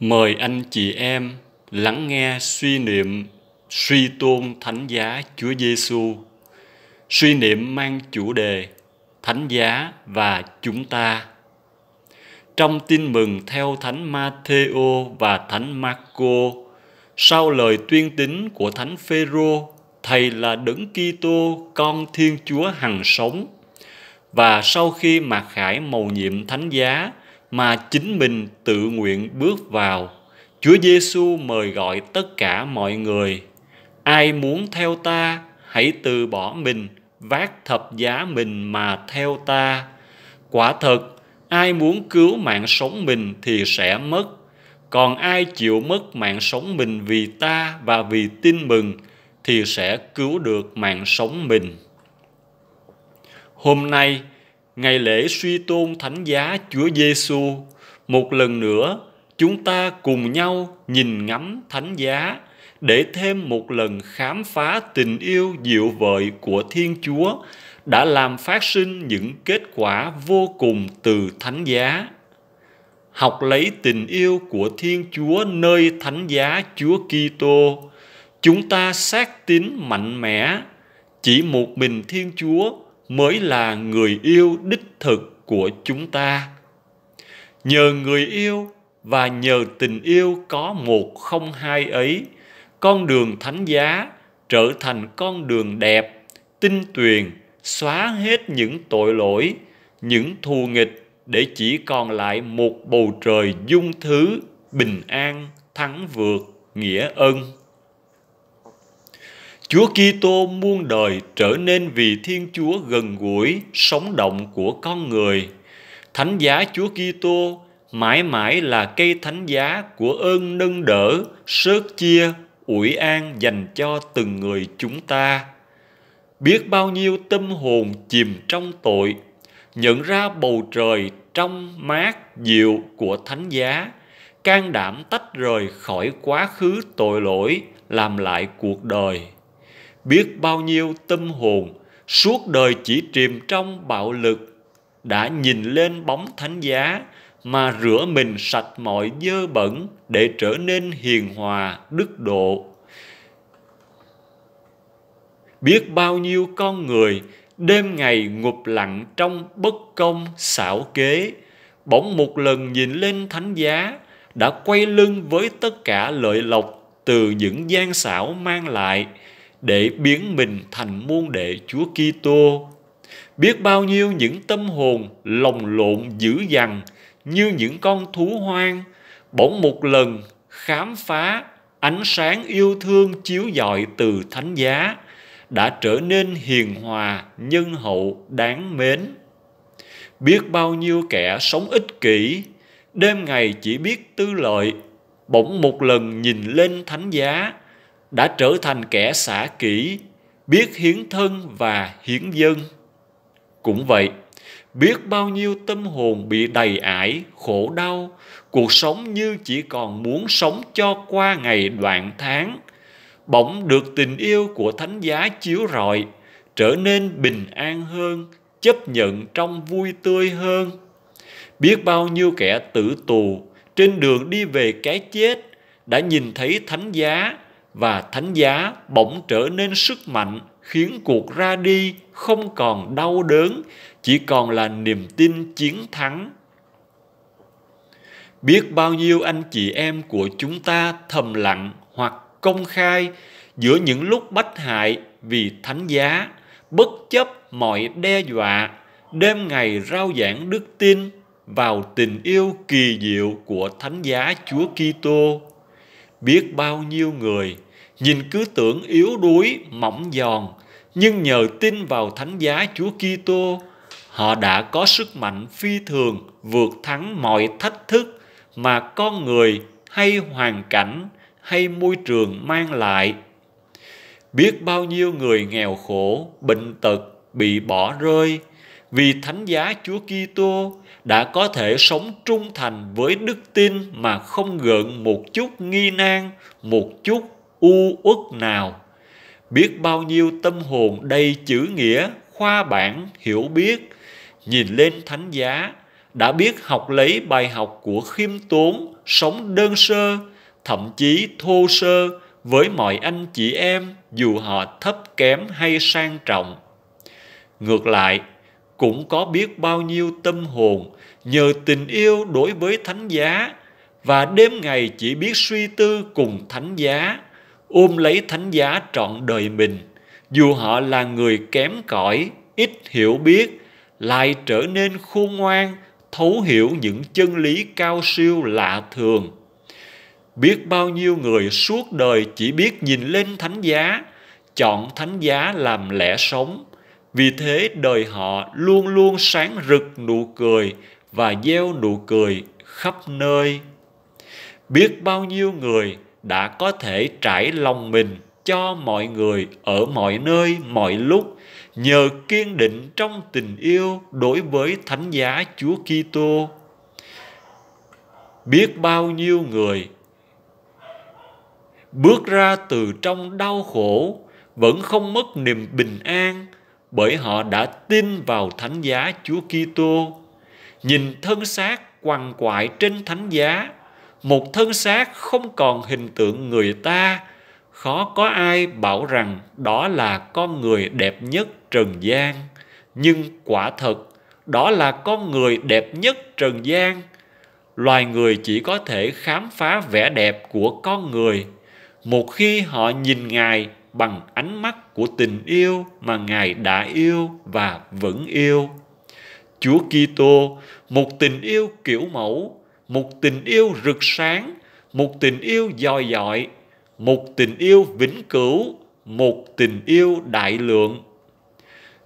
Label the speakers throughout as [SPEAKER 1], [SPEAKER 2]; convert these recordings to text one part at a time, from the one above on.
[SPEAKER 1] mời anh chị em lắng nghe suy niệm suy tôn thánh giá Chúa Giêsu. Suy niệm mang chủ đề thánh giá và chúng ta. Trong tin mừng theo thánh Matthew và thánh Marco, sau lời tuyên tín của thánh Phêrô, thầy là đấng Kitô con Thiên Chúa hằng sống. Và sau khi mặc khải màu nhiệm thánh giá, mà chính mình tự nguyện bước vào. Chúa Giêsu mời gọi tất cả mọi người, ai muốn theo ta, hãy từ bỏ mình, vác thập giá mình mà theo ta. Quả thật, ai muốn cứu mạng sống mình thì sẽ mất, còn ai chịu mất mạng sống mình vì ta và vì tin mừng thì sẽ cứu được mạng sống mình. Hôm nay, ngày lễ suy tôn thánh giá Chúa Giêsu. Một lần nữa, chúng ta cùng nhau nhìn ngắm thánh giá để thêm một lần khám phá tình yêu diệu vợi của Thiên Chúa đã làm phát sinh những kết quả vô cùng từ thánh giá. Học lấy tình yêu của Thiên Chúa nơi thánh giá Chúa Kitô, chúng ta xác tín mạnh mẽ chỉ một mình Thiên Chúa mới là người yêu đích thực của chúng ta. Nhờ người yêu và nhờ tình yêu có một không hai ấy, con đường thánh giá trở thành con đường đẹp, tinh tuyền, xóa hết những tội lỗi, những thù nghịch để chỉ còn lại một bầu trời dung thứ, bình an, thắng vượt, nghĩa ân. Chúa Kitô muôn đời trở nên vì Thiên Chúa gần gũi, sống động của con người. Thánh giá Chúa Kitô mãi mãi là cây thánh giá của ơn nâng đỡ, sớt chia, ủi an dành cho từng người chúng ta. Biết bao nhiêu tâm hồn chìm trong tội, nhận ra bầu trời trong mát dịu của thánh giá, can đảm tách rời khỏi quá khứ tội lỗi, làm lại cuộc đời biết bao nhiêu tâm hồn suốt đời chỉ chìm trong bạo lực đã nhìn lên bóng thánh giá mà rửa mình sạch mọi dơ bẩn để trở nên hiền hòa đức độ biết bao nhiêu con người đêm ngày ngục lặng trong bất công xảo kế bỗng một lần nhìn lên thánh giá đã quay lưng với tất cả lợi lộc từ những gian xảo mang lại để biến mình thành môn đệ Chúa Kitô. Biết bao nhiêu những tâm hồn lồng lộn dữ dằn như những con thú hoang bỗng một lần khám phá ánh sáng yêu thương chiếu dọi từ thánh giá đã trở nên hiền hòa, nhân hậu, đáng mến. Biết bao nhiêu kẻ sống ích kỷ, đêm ngày chỉ biết tư lợi, bỗng một lần nhìn lên thánh giá đã trở thành kẻ xả kỹ, biết hiến thân và hiến dân. Cũng vậy, biết bao nhiêu tâm hồn bị đầy ải, khổ đau, cuộc sống như chỉ còn muốn sống cho qua ngày đoạn tháng, bỗng được tình yêu của thánh giá chiếu rọi, trở nên bình an hơn, chấp nhận trong vui tươi hơn. Biết bao nhiêu kẻ tử tù trên đường đi về cái chết đã nhìn thấy thánh giá và thánh giá bỗng trở nên sức mạnh khiến cuộc ra đi không còn đau đớn, chỉ còn là niềm tin chiến thắng. Biết bao nhiêu anh chị em của chúng ta thầm lặng hoặc công khai giữa những lúc bách hại vì thánh giá, bất chấp mọi đe dọa, đêm ngày rao giảng đức tin vào tình yêu kỳ diệu của thánh giá Chúa Kitô biết bao nhiêu người nhìn cứ tưởng yếu đuối mỏng giòn nhưng nhờ tin vào thánh giá Chúa Kitô họ đã có sức mạnh phi thường vượt thắng mọi thách thức mà con người hay hoàn cảnh hay môi trường mang lại biết bao nhiêu người nghèo khổ bệnh tật bị bỏ rơi vì thánh giá Chúa Kitô đã có thể sống trung thành với đức tin mà không gượng một chút nghi nan, một chút u uất nào. Biết bao nhiêu tâm hồn đầy chữ nghĩa, khoa bản, hiểu biết, nhìn lên thánh giá, đã biết học lấy bài học của khiêm tốn, sống đơn sơ, thậm chí thô sơ với mọi anh chị em dù họ thấp kém hay sang trọng. Ngược lại, cũng có biết bao nhiêu tâm hồn nhờ tình yêu đối với thánh giá và đêm ngày chỉ biết suy tư cùng thánh giá, ôm lấy thánh giá trọn đời mình, dù họ là người kém cỏi, ít hiểu biết, lại trở nên khôn ngoan, thấu hiểu những chân lý cao siêu lạ thường. Biết bao nhiêu người suốt đời chỉ biết nhìn lên thánh giá, chọn thánh giá làm lẽ sống, vì thế đời họ luôn luôn sáng rực nụ cười và gieo nụ cười khắp nơi. Biết bao nhiêu người đã có thể trải lòng mình cho mọi người ở mọi nơi, mọi lúc nhờ kiên định trong tình yêu đối với thánh giá Chúa Kitô. Biết bao nhiêu người bước ra từ trong đau khổ vẫn không mất niềm bình an bởi họ đã tin vào thánh giá Chúa Kitô. Nhìn thân xác quằn quại trên thánh giá, một thân xác không còn hình tượng người ta, khó có ai bảo rằng đó là con người đẹp nhất trần gian, nhưng quả thật đó là con người đẹp nhất trần gian. Loài người chỉ có thể khám phá vẻ đẹp của con người một khi họ nhìn Ngài bằng ánh mắt của tình yêu mà Ngài đã yêu và vẫn yêu. Chúa Kitô, một tình yêu kiểu mẫu, một tình yêu rực sáng, một tình yêu dòi dọi, một tình yêu vĩnh cửu, một tình yêu đại lượng.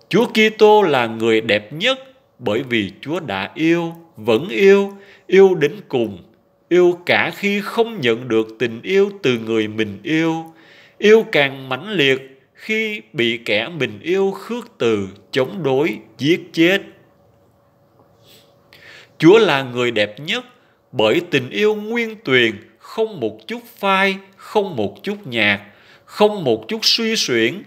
[SPEAKER 1] Chúa Kitô là người đẹp nhất bởi vì Chúa đã yêu, vẫn yêu, yêu đến cùng, yêu cả khi không nhận được tình yêu từ người mình yêu Yêu càng mãnh liệt khi bị kẻ mình yêu khước từ, chống đối, giết chết. Chúa là người đẹp nhất bởi tình yêu nguyên tuyền, không một chút phai, không một chút nhạt, không một chút suy xuyển,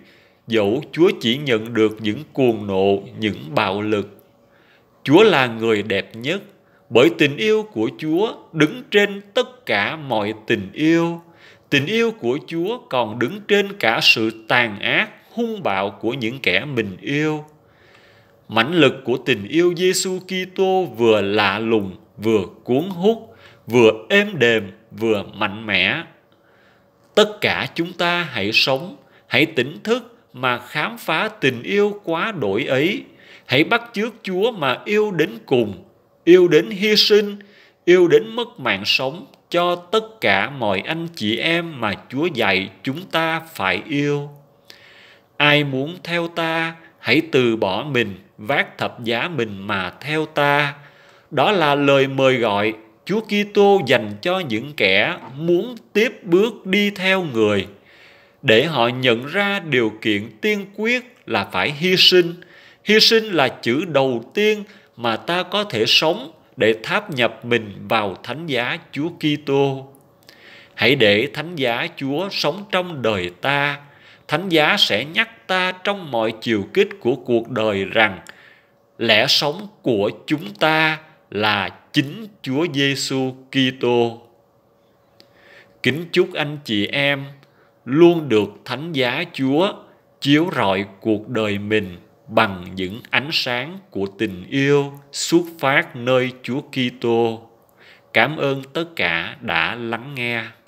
[SPEAKER 1] dẫu Chúa chỉ nhận được những cuồng nộ, những bạo lực. Chúa là người đẹp nhất bởi tình yêu của Chúa đứng trên tất cả mọi tình yêu Tình yêu của Chúa còn đứng trên cả sự tàn ác, hung bạo của những kẻ mình yêu. Mãnh lực của tình yêu Giêsu Kitô vừa lạ lùng, vừa cuốn hút, vừa êm đềm, vừa mạnh mẽ. Tất cả chúng ta hãy sống, hãy tỉnh thức mà khám phá tình yêu quá đổi ấy. Hãy bắt chước Chúa mà yêu đến cùng, yêu đến hy sinh, yêu đến mất mạng sống cho tất cả mọi anh chị em mà Chúa dạy chúng ta phải yêu. Ai muốn theo ta, hãy từ bỏ mình, vác thập giá mình mà theo ta. Đó là lời mời gọi Chúa Kitô dành cho những kẻ muốn tiếp bước đi theo người để họ nhận ra điều kiện tiên quyết là phải hy sinh. Hy sinh là chữ đầu tiên mà ta có thể sống để tháp nhập mình vào thánh giá Chúa Kitô. Hãy để thánh giá Chúa sống trong đời ta. Thánh giá sẽ nhắc ta trong mọi chiều kích của cuộc đời rằng lẽ sống của chúng ta là chính Chúa Giêsu Kitô. Kính chúc anh chị em luôn được thánh giá Chúa chiếu rọi cuộc đời mình bằng những ánh sáng của tình yêu xuất phát nơi Chúa Kitô. Cảm ơn tất cả đã lắng nghe.